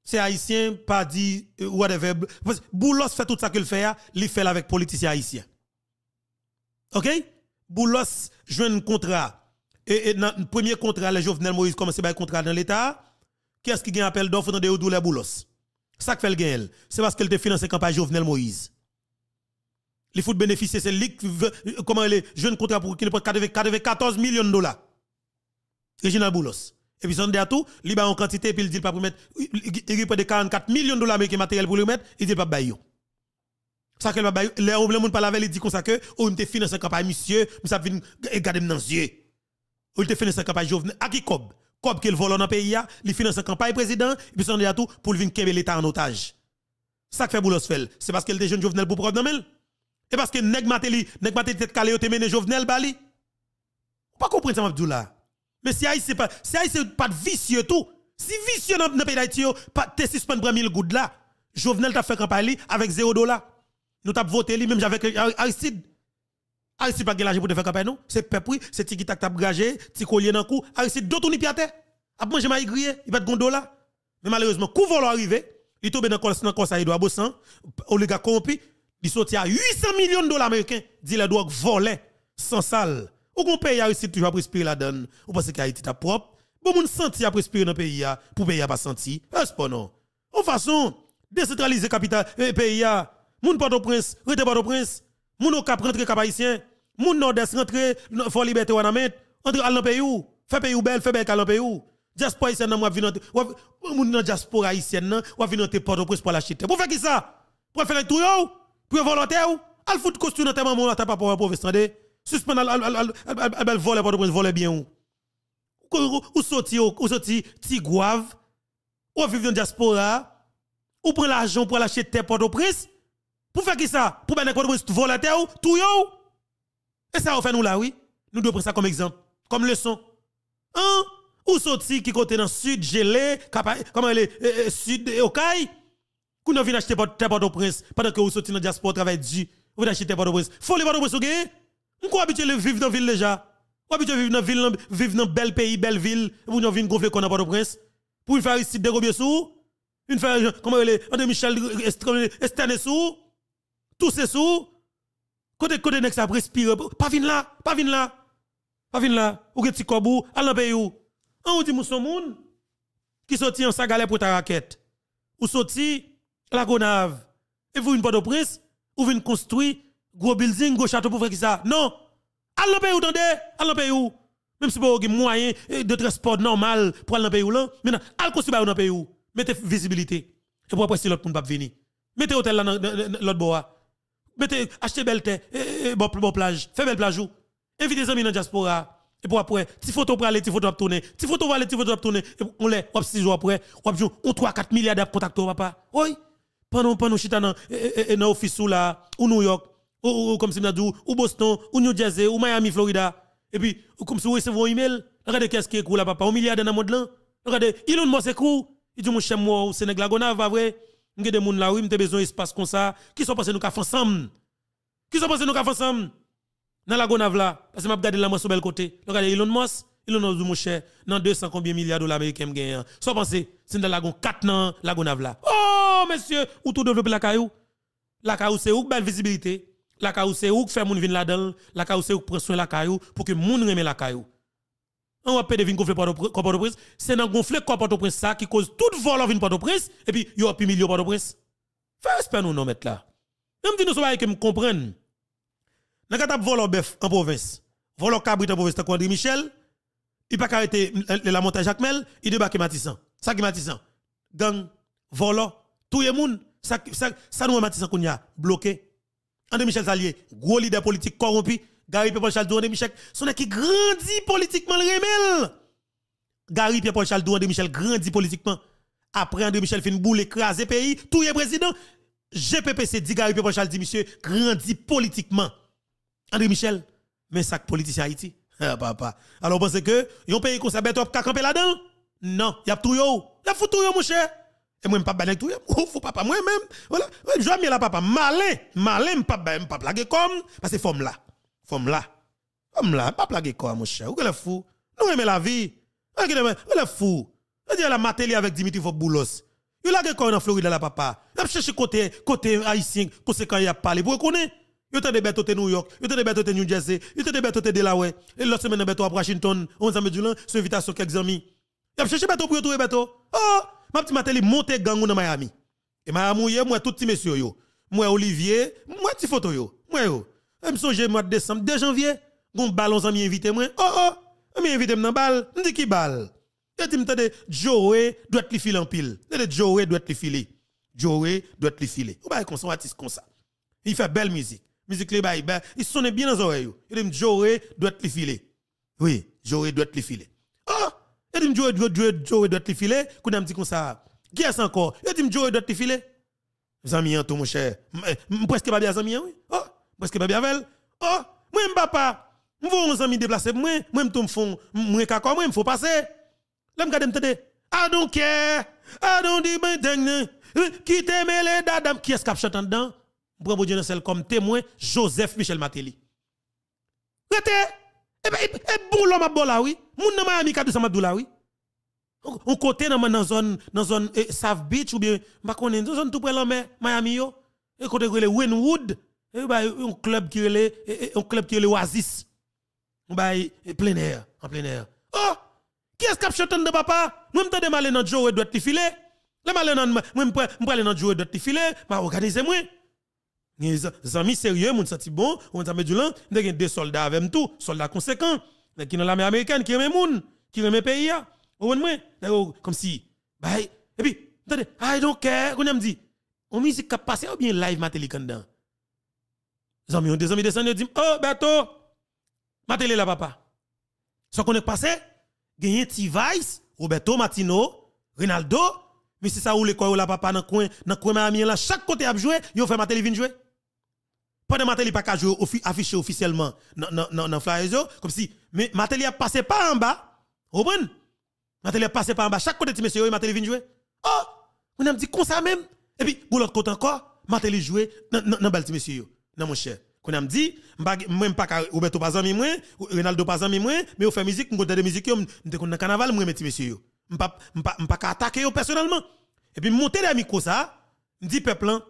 [SPEAKER 1] c'est haïtien, pas dit, euh, whatever. Boulos fait tout ça qu'il fait, il fait avec politicien haïtien. OK? Boulos joue un contrat. Et, dans le premier contrat, le Jovenel Moïse commence à un contrat dans l'État. Qui est-ce qui gagne appel d'offre dans des de Boulos? Ça que fait le gagne. c'est parce qu'elle te finance la campagne Jovenel Moïse. Il faut bénéficier, c'est lui euh, comment il est, jeune contrat pour qu'il porte 94 millions de dollars. Régional Boulos. Et puis, Zonde à tout, il va bah, en quantité, puis il dit pas pour mettre, il prend de 44 millions de dollars américains matériel pour le mettre, il dit pas baillon. Ça que le baillon, le monde parle avec, il dit comme ça que, on te finance un campagne, monsieur, mais ça vient garder dans les yeux. On te finance un campagne jovenel, à qui cob? Cob qu'il vole dans le pays, hein? il finance un campagne président, et puis Zonde à tout, pour venir kembe l'État en otage. Ça que fait Boulos fait, c'est parce qu'il est jeune jovenel pour prendre dans Et parce que nèg mateli, nèg mateli tête calé, te mené jovenel bali. Pas comprendre ça, Mabdoula. Mais si Haïti, c'est pas, si vicieux tout. Si vicieux dans le pays d'Haïti, pas te suspendre 1000 gouttes là. Jovenel t'a fait campagne avec 0 dollars. Nous t'a voté lui même avec Aristide. Aristide pas l'argent pour te faire campagne non, c'est peuple, c'est qui tac t'a gagé, petit collier dans cou. Aristide d'autres ni piaté. A manger ma grillé, il pas de dollars. Mais malheureusement, coup volo arrivé, il tombe dans dans conseil Edouard Bossan, hein. oligarque corrompu, il sorti à 800 millions de dollars américains, dit la drogue volés sans salle ou qu'on paye à réussir toujours à respirer la donne, ou parce que Haïti ta propre. Bon, moun senti à respirer dans le pays, pour payer a pas senti. Est-ce pas non? En façon, décentraliser capital, eh, pays, moun Port-au-Prince, rete au prince moun au cap rentre cap haïtien, moun nord-est rentre, fort liberté ou anamet, entre à pays ou, fait pays ou belle, fait belle à pays ou. Diaspora haïtienne nan m'a venir moun nan diaspora haïtienne nan, ou venir te Port-au-Prince pour l'acheter. Pour faire qui ça? Pour faire tout yon? Pour volontaire ou? Al fout costume dans ta maman, ta papa, pour vous Suspend al voler, pour de voler bien ou. Ou sorti, ou sorti, Tigouave, ou vivre dans diaspora, ou prend l'argent pour acheter terre Port-au-Prince, pour faire qui ça? Pour mettre Port-au-Prince, voler terre ou, tout Et ça, on fait nous là, oui. Nous devons prendre ça comme exemple, comme leçon. Hein? Ou sorti qui côté dans le sud, gelé, comment elle est, euh, euh, sud, euh, Okay Quand on vient acheter terre Port-au-Prince, pendant que vous sorti dans diaspora, travail du, vous acheter terre Port-au-Prince. Faut les Port-au-Prince, on quoi le vivre dans la ville déjà On habitué vivre dans ville, vivre dans bel pays, belle ville, pour nous venir qu'on a pas de prince. Pour faire ici de gros sous, une faire comment André Michel Estane sous, tous ces sous. Côté côté pas vin là, pas vin là. Pas vin là, ou que kobou, à pays où. On moun qui sorti en Sagalè pour ta raquette. Ou sorti la gonave. Et vous une pas de prince, ou vous construire gros building, gros château pour faire qui ça. Non. Allons payer où tendez, allons payer où. Même si vous avez moyen de transport normal pour aller dans pays où là, maintenant, allez construire dans pays où. Mettez visibilité. Et pour après si l'autre monde pas venir. Mettez hôtel là dans l'autre bois. Mettez achetez belle terre, eh, eh, eh, bon bon plage, belle plage où. Invitez les amis dans la diaspora. Et pour après, tu photo pour aller, tu photo pour tourner, tu photo pour aller, ti photo pour tourner, et on l'est. on 6 jours après, on joue, on 3, 4 milliards de contacts papa. Oui. Pendant, pendant, chita dans, dans l'office là, ou New York, ou, comme si n'adou, ou Boston, ou New Jersey, ou Miami, Florida. Et puis, comme si vous recevez un email, regardez qu'est-ce qui est cool là, papa, un milliard dans le monde là. Regardez, Elon Musk c'est cool. Il dit, mon cher moi, au Sénégal, on a, va vrai. a des gens là, oui, a besoin d'espace comme ça. Qui sont passés nous qu'à ensemble? Qui sont passés nous qu'à ensemble? Dans la Gonave là, parce que m'a regardé la main sur bel côté. Regardez Elon Musk, Elon Musk, mon cher, dans 200 combien milliards de dollars américains gagnent. Hein. Sans penser, c'est dans la Gon 4 ans, la Gonave là. Oh, monsieur, où tout développer la caillou? La caillou, c'est où belle visibilité? La caillou c'est où fait moun vin là-dedans, la caillou c'est où prend soin la caillou pour que moun remet la caillou. On va pas de vin gonfler Port-au-Prince, c'est dans gonfler Port-au-Prince ça qui cause tout vol vin Port-au-Prince et puis yo pi million Port-au-Prince. Fais respect nous non mettre là. Même dit nous ke que me comprendre. N'a t'a vol en bœuf en province. Vol cabrit en province ta André Michel, il pas arrêté la montagne Jacques Mel, il débarque Matissan. Ça qui Matissan. Gang volo tout le monde ça ça ça nous Matissan qu'on a bloqué. André Michel Salier, gros leader politique corrompu, Gary Pierre Paul Charles André Michel, son qui grandit politiquement le remel. Gary Pierre Paul Charles André Michel grandit politiquement. Après André Michel fin boule écraser pays, tout est président. GPPC dit Gary Pierre Paul dit monsieur grandit politiquement. André Michel, mais sac politicien Haïti. Ah, papa. Alors pensez que yon pays conservateur qui campé là-dedans Non, y a tout yo. Y a tout mon cher. Et moi, je ne pas tout, hein. faut papa, moi-même. Voilà. Je bien la papa. Malin, malin, je ne pas pas plaguer comme. Parce que femme là. Femme là. Femme là, pas plaguer comme, mon cher. Ou que le fou. Nous aimons la vie. Ou que le fou. On dit la matéli avec Dimitri Foboulos. Il a comme en Floride la papa. Il a cherché côté, côté haïtien, conséquent, il a parlé. Vous reconnaissez? il te débête au New York, il te débête au New Jersey, il te débête au Delaware. Et la semaine, bête à Washington, 11 ans, du lundi, sur invitation quelques amis. Il a cherché bête pour yo tout bête. Oh! Ma petit matin, monte gang dans Miami. Et Miami, moi, tout petit monsieur yo. Moi, Olivier, moi, ti photo yo. Moi, yo. E je me mois de décembre, 2 janvier, gon ballon, ça invité moi. Oh, oh, e m'y invité dans bal. M'di qui bal? Et tu me dis, doit li filer en pile. de Joe doit li filer. Joey doit li filer. Ou bien, comme ça, artiste comme ça. Il fait belle musique. Musique, les bails, il sonne bien dans les oreilles. Il dit, Joey doit li filer. Oui, Joey doit li filer. Yo dit Joe doit Joe Joe doit te filer, qu'on a dit comme ça. Qui est encore Yo dit Joe doit te filer. Zami hein, tout mon cher. Euh, presque pas bien zami oui. Oh, presque pas bien avec Oh, moi papa. Moi mon ami déplacer moi, moi me tombe fond, moi ka comme moi me faut passer. Là me garder me tendre. I don't care. I don't do Qui t'aime les dadam qui est cap chantant dedans? Prends bon Dieu dans celle comme témoin Joseph Michel Matéli. Rete! Et eh bien, eh, eh, bon l'homme à là, oui. Moun dans Miami, 400 dollars, oui. On côté dans la zone, dans zone South Beach, ou bien, ma bah, connaît, dans zone tout près de la Miami, yo. Et côté de Winwood, un club qui est un club qui est l'Oasis. On bah, plein air, en plein air. Oh! Qui est-ce qui a chanté de papa? Nous m'entendons malen dans Joe et doit filer. Le malin, moi, m'prends aller dans Joe et doit filer, m'a regardez moi les amis sérieux, mon senti bon, on t'a mis du il y a deux soldats avec tout, soldats conséquents, qui dans l'armée américaine, qui remet moun, qui remet pays, On moins, comme si, bye, et puis, attendez, I don't care, on me dit, on musique qui a passé ou bien live matéli dedans. Les amis, on des amis descendent, dit, oh, bateau, matéli là, papa. Ce qu'on est passé, gagné T-Vice, Roberto Martino, Rinaldo, mais c'est ça où les quoi, ou la papa, dans le coin, dans le coin, chaque côté a joué, ils ont fait matéli venir jouer. Pendant Matéli pas qu'à jouer affiché officiellement dans dans comme si Matéli a passé pas en bas. Vous comprenez Matin a passé pas en bas. Chaque côté monsieur matin il vient jouer. Oh, on a dit comme ça même. Et puis de l'autre côté encore, Matéli il jouer dans dans bel monsieur non mon cher. Qu'on a dit même pas Roberto pas ami moi, Ronaldo pas ami moi, mais on fait musique, on de musique, on était dans carnaval moi des monsieur. On pas on pas attaquer personnellement. Et puis monter les micros, ça, dit peuple hein,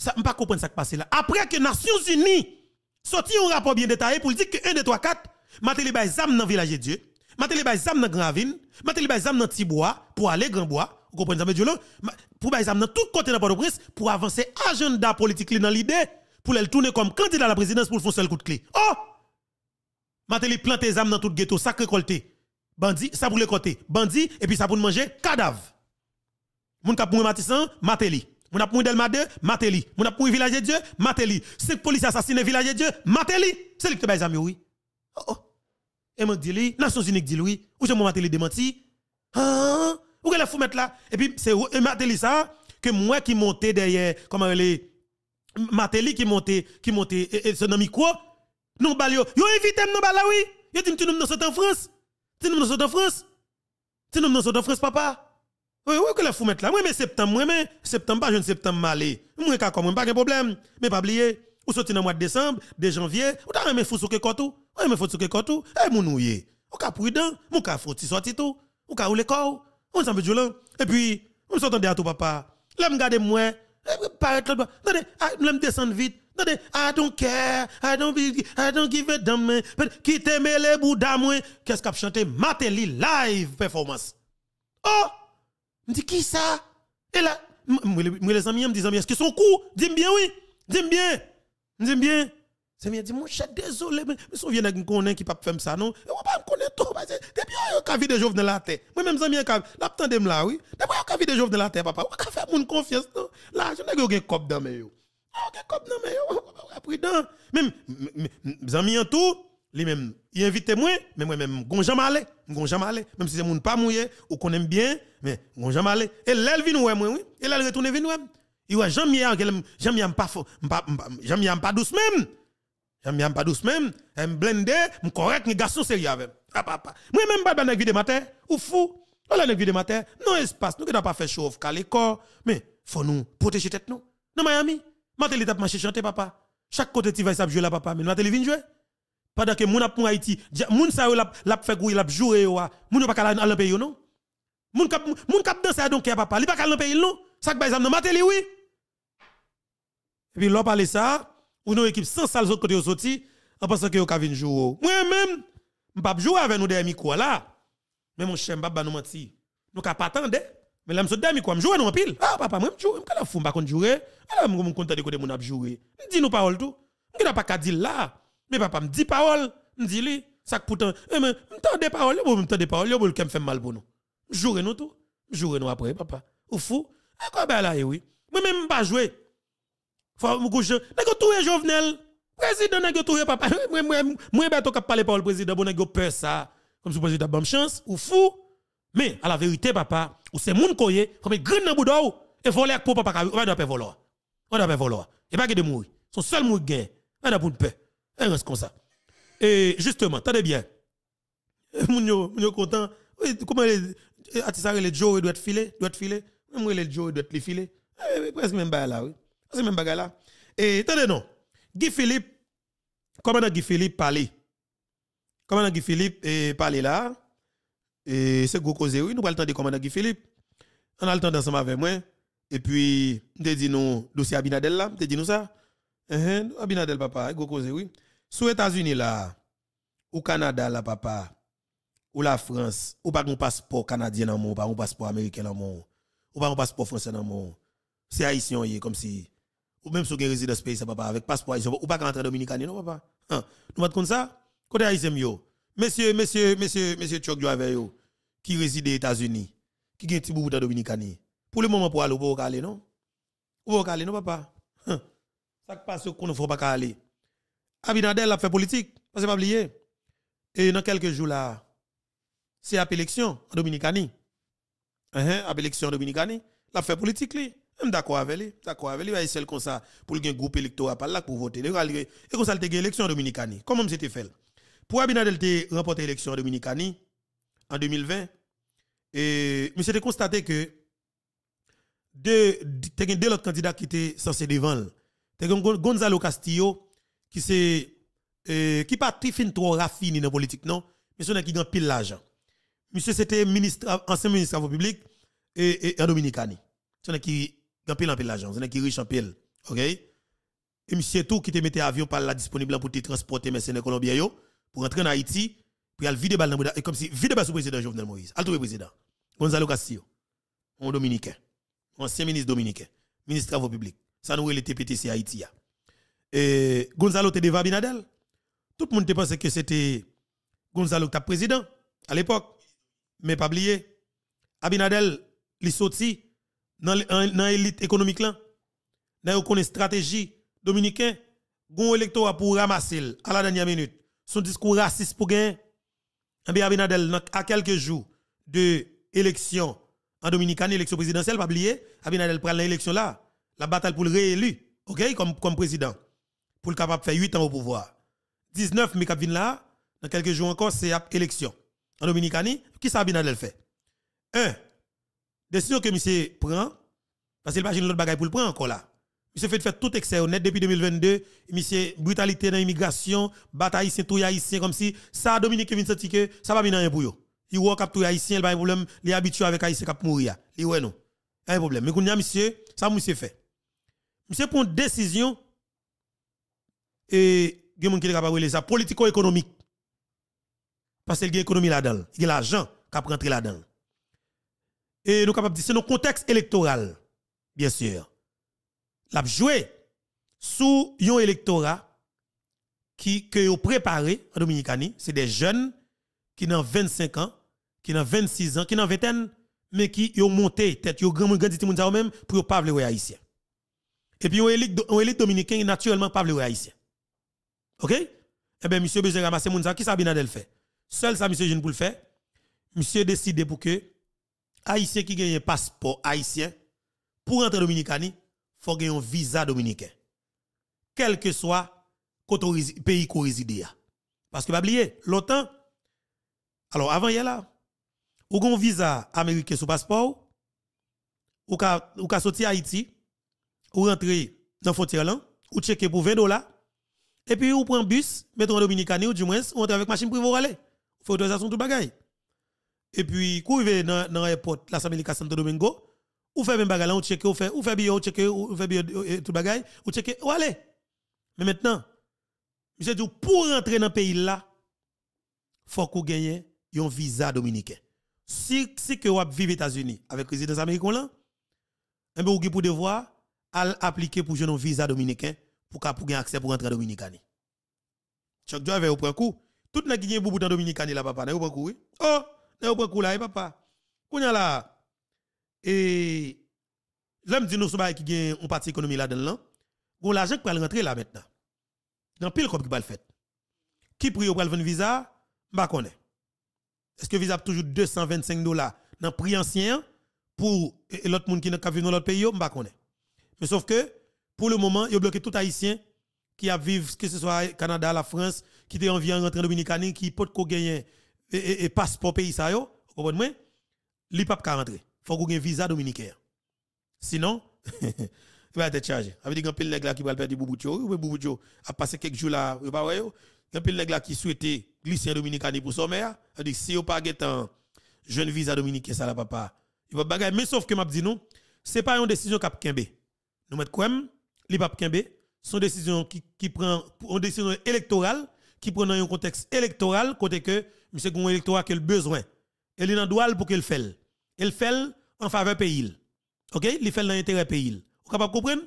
[SPEAKER 1] ça ne pas comprendre ce qui passé là. Après que les Nations Unies sorti un rapport bien détaillé pour dire que 1, 2, 3, 4, Matéli bay zam dans village de Dieu, Matéli bay zam dans Gravine, Matéli bay zam dans Tibois, pour aller Grand Bois, vous comprenez ça, Dieu pour bay zam dans tout côté de Port-au-Prince, pour avancer agenda politique dans l'idée, pour le tourner comme candidat à la présidence pour le foncer le coup de clé. Oh! Matéli plante âmes dans tout ghetto, ça récolté. Bandit, ça pour les côtés, Bandit, et puis ça pour manger cadavre. Mon cap pour Matissan, Matéli. Mon pour Delma 2, Mateli. Mon pour village Dieu, Mateli. Cinq policiers assassinés village de Dieu, Mateli. C'est lui qui te oui. Oh oh. Et mon dit lui, Nations Unies dit oui. Ou j'ai mon Mateli démenti. Ah, où la fou mettre là Et puis c'est Mateli ça que moi qui monte derrière comment est, Mateli qui monte, qui monte, et son nom quoi Non bal yo, évite mon non oui. Yo dit tu nous sommes en France. Tu nous sommes en France. Tu nous sommes en France papa. Oui, oui, que la fou mettre là. Moi, mais septembre, moi, mais septembre, pas jeune septembre, malé. Moi, je comme pas de problème. Mais pas oublier, ou sorti dans mois de décembre, de janvier, ou t'as même fou souke que kotou. Ou même fou sous kotou. Eh, mon ouye. Ou ka prudent, mon ka fouti sorti tout. Ou ka ou le corps. On s'en veut du Et puis, on s'entendait à tout papa. L'aime me garde moi. Eh, Paraître l'autre. Attendez, ah, là, me descendre vite. mais, I ah, don't care. Eh, ah, I don't, be, I don't give a damn. quitte mes les bouts moi. Qu'est-ce qu'a chanté Matéli live performance? Oh! me dis qui ça Et là, moi les amis me disent est-ce que son coup Dis bien oui, dis bien. Dis bien. C'est bien dit mon chat désolé mais son vient avec connait qui pas faire ça non. Et on pas connaître tout parce que depuis yo ka vie de dans la terre. Moi même amis ka l'attendez là oui. Depuis yo ka vie de dans la terre papa. On fait faire mon confiance non. Là je n'ai aucun cop dans mes yo. Aucun cop dans mes yo. Prudent. Même mes amis en tout, les mêmes il invite moi, mais moi-même, je jamais aller, je jamais même si c'est ne pas mouillé, ou qu'on aime bien, mais je jamais aller. Et là, elle vient moi, oui, et là, elle retourne vient Il voit jamais, hein, jamais, pas, jamais, pas douce même. Jamais, pas douce même. Elle blende, je correct, un garçon sérieux avec. Ah, moi, même pas dans la vie matin, ou fou, ou la vie de matin, non espace, nous n'avons pas fait chauffe car calé corps, mais faut nous protéger tête, nous. Dans Miami, télé tape marché chanter, papa. Chaque côté, tu vas jouer là, papa, mais télé vient jouer. Padakè moun ap moun ha iti, moun sa yon lap fek ou yon lap jure yo a, moun yon pa kalan alan pe yon nou. Moun kap dan sa yon donke ya papa, li pa kalan alan pe yon nou. Sak bay zan nan mate li oui. Epi lop ale sa, ou yon ekip san sal zot kote yo soti, apan san ke yon ka vin jou ou. Mwen mwen, mwen pa jure ave nou deyemikou ala. Mwen mwen chen baba nou mati, nou ka patan deyemikou, mwen lam sou deyemikou, mwen jure nou apil. Ha ah, papa mwen jure, mwen kala foun pa kont jure, mwen la mwen konta de kote moun ap jure. Ndi nou parol tou, Mais papa me dit parole, me dit lui, ça que pourtant, eh mais, m'tende parole, yo, des parole, yo, qu'elle le fait mal pour nous. Jouer nous tout, jouer nous après, papa. Ou fou, et eh, quoi ben là, eh oui. Moi même pas jouer. Faut me coucher, n'a que tout est Jovenel. Président n'a que tout papa. Moi moi moi ben qui parler par le président, bon n'a peur ça. Comme si le président bonne chance, ou fou. Mais à la vérité papa, ou c'est moun koyé, comme grand dans boudou, et voler avec papa, on doit pas voler. On va pas voler. Et pas que de mourir. Son seul mourir gain. On a pour peur. Un reste comme ça. Et justement, tenez bien. mounio yo, content. comment les jours les doit être filé, doit être filé. Même les Joe doit être filé. Presque même bagala, là, oui. C'est même bagala là. Et tenez non. Guy Philippe, comment Guy Philippe parlait? Comment Guy Philippe eh, parlait là? Et eh, c'est gros cause, oui. Nous temps de comment Guy Philippe. On a le temps d'ensemble avec moi. Et puis, nous dit nous, dossier Abinadel là, nous dit nous ça. Eh, Abinadel, papa, gros cause, oui. Sous États-Unis là, ou Canada là, papa, ou la France, ou pas un passeport canadien dans mon, pas un passeport américain ou pas un passeport français C'est haïtien, comme si, ou même si vous avez résidence pays, papa, avec passeport haïtien, ou pas rentrer dominicain, non, papa. Hein? Nous mettons comme ça, côté haïtien, yo. Monsieur, monsieur, monsieur, monsieur Chok avec yo, qui réside aux États-Unis, qui est un petit bout dominicain. Pour le moment, pour aller, monsieur, vous aller, non? Ou pas aller, non, papa? Hein? Ça passe, qu'on ne faut pas aller. Abinadel a fait politique, parce que pas oublié Et dans quelques jours là, c'est à l'élection en Dominicanie. -huh, à l'élection en Dominicanie, l'a fait politique li. D'accord avec lui, d'accord avec lui, il celle comme ça pour le groupe électoral par là pour voter. Et comme ça, il a élection en Dominicanie. Comment c'était fait? Pour Abinadel a remporté l'élection en Dominicanie en 2020, et mais s'est constaté que deux, deux autres candidats qui étaient censés devant. Gonzalo Castillo, qui c'est euh, qui pas fin trop raffiné dans la politique non mais c'est qui gagne pile l'argent monsieur c'était ministre ancien ministre de public et, et en Dominicani c'est qui gagne pile pile l'argent c'est qui riche en pile OK et monsieur tout qui te mettait avion par là disponible pour te transporter c'est colombiens yo pour entrer en Haïti pour aller vider balle dans comme si vider balle sous président Jovenel Moïse al trouver président Gonzalo Castillo un dominicain ancien ministre dominicain ministre la public. ça nous est le TPTC Haïti ya et Gonzalo était devant Abinadel. Tout le monde pensait que c'était Gonzalo qui était président à l'époque. Mais pas oublier, Abinadel, il sorti dans l'élite économique là. Dans une stratégie dominicaine, gon électorat pour ramasser à la dernière minute. Son discours raciste pour gagner. Eh Abinadel, à quelques jours de l'élection en Dominicaine, élection présidentielle, pas oublier, Abinadel prend l'élection là, la bataille pour le réélu, ok, comme, comme président pour le capable faire 8 ans au pouvoir. 19 mi vient là, dans quelques jours encore, c'est élection. En Dominicanie, qui ça le fait Un, décision que monsieur prend, parce qu'il n'y a pas une autre bagaille pour le prendre encore là. Monsieur fait faire tout excès honnête depuis 2022, monsieur brutalité dans l'immigration, bataille c'est tout haïtien comme si ça Dominique vient sentir que ça va venir rien pour Il voit cap tout haïtien, il pas de problème, il est habitué avec haïtien cap mourir. Il y non. Pas problème. Mais qu'on a monsieur, ça monsieur fait. Monsieur prend une décision et il y a des gens qui sont capables de ça, politico-économique. Parce qu'il y a l'économie là-dedans, il y a l'argent qui rentré là-dedans. Et nous sommes capables de dire, c'est le contexte électoral, bien sûr. L'a joué sous un électorat qui que ont préparé en Dominicanie, c'est des jeunes qui ont 25 ans, qui ont 26 ans, qui ont 20 ans, mais qui ont monté tête, ont grand grandi ont ah, même pour ne pas les haïtiens. Et puis on élite dominicain naturellement pas les haïtiens. OK Eh bien, monsieur besoin ramasser moun ça. Qui ça Binadel fait Seul ça, monsieur Jeune pour le faire. Monsieur décide pour que Haïtien qui gagne un passeport haïtien pour entrer Dominicani, faut gagner un visa dominicain. Quel que soit le pays qu'on réside. Parce que, pas oublier, l'OTAN, alors avant, il y a là, ou un visa américain sous passeport, ou ka, ou ka Haïti, ou rentrer dans frontière là, ou checker pour 20 dollars, et puis, vous prenez un bus, mettez en Dominicani ou du moins, on entre avec machine privée vous aller. Vous faites autorisation tout bagage. Et puis, quand vous allez dans, dans de la Samelica Santo Domingo, vous faites même bagaille là, vous checkez, vous faites, vous faites billet, vous checker vous faites billet, tout bagaille, vous checker. vous allez. Mais maintenant, pour rentrer dans le pays là, faut qu'on gagne un visa dominicain. Si, si que vous vivez aux États-Unis avec résidence américaine là, vous eh ben, avez pour devoir appliquer pour un visa dominicain pour qu'on ait accès pour rentrer en Dominicani. Chaque jour avec au coup, tout le qui a boubou dans Dominicani là papa, n'a au coup oui. Oh, vous au coup là hein, papa. Kounya là et l'homme dit nous sommes qui gagne un parti économie là-dedans. Gon l'argent qui va rentrer là maintenant. Dans pile comme qui va le faire. Qui prie pour une visa, m'pa connais. Est-ce que visa toujours 225 dollars dans prix ancien pour l'autre monde qui n'a pas dans l'autre pays, m'pa connais. Mais sauf que pour le moment, ils ont bloqué tout Haïtien qui a vivent, que ce soit Canada, la France, qui est en vie en rentrée dominicaine, qui peut gagner et, et, et passeport pays ça, vous comprenez? Ils ne peuvent pas rentrer. Il faut qu'on ait un visa dominicain. Sinon, il va être chargé. Avec des gens qui va perdre du Bouboucho, ou Bouboucho a passé quelques jours là, vous voyez, des gens qui souhaitait glisser dominicain pour son a dit si vous pas un jeune visa dominicain ça la papa. Il va bagaille mais sauf que m'a dit non, c'est pas une décision cap Nous mettons quoi li pap kembe, son décision qui, prend, une décision électorale, qui prend dans un contexte électoral, côté que, monsieur Gon électorat qu'elle besoin. Elle est dans droit pour qu'elle fasse. Elle fait en faveur pays. OK? Elle fait dans l'intérêt pays. Vous capable comprendre?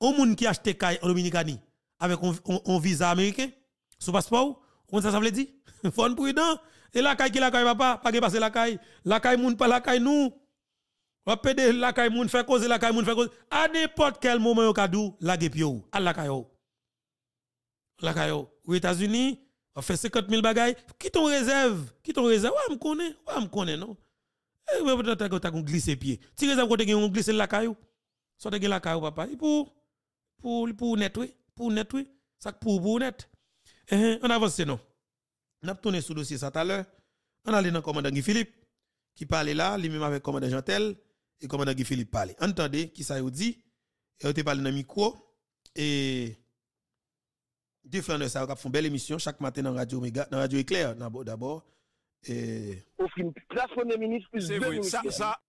[SPEAKER 1] Un monde qui achète kay en Dominicanie avec un visa américain, son passeport, on ça ça veut dire? Faut prudent. Et la caille qui la caille papa, pas passer la caille. La kay moun pas la caille nous va pède la kay moun, fait cause la moun, cause. À n'importe quel moment au kadou, la gepio à la kayo. La Aux États-Unis, on fait 50 000 bagailles. Qui ton réserve? Qui ton réserve? Ouais, connaît, ouais, connaît, non? Eh, mais peut-être que un glissé pied. Si réserve kote gen, glisse la kayo. Soit gen la papa. Pour, pour, pour net, oui. Pour net, oui. Ça pour, pour net. Eh, eh, on avance, non? On a tourné sous dossier ça tout à l'heure. On a allé dans le commandant Philippe, qui parlait là, lui-même avec le commandant Jantel et commandant Guy Philippe parler. Entendez qui ça vous dit et on te parle dans micro et deux flaneurs ça une belle émission chaque matin dans radio Omega, dans radio Éclair d'abord et offrir une place pour le ministre plus de ça ça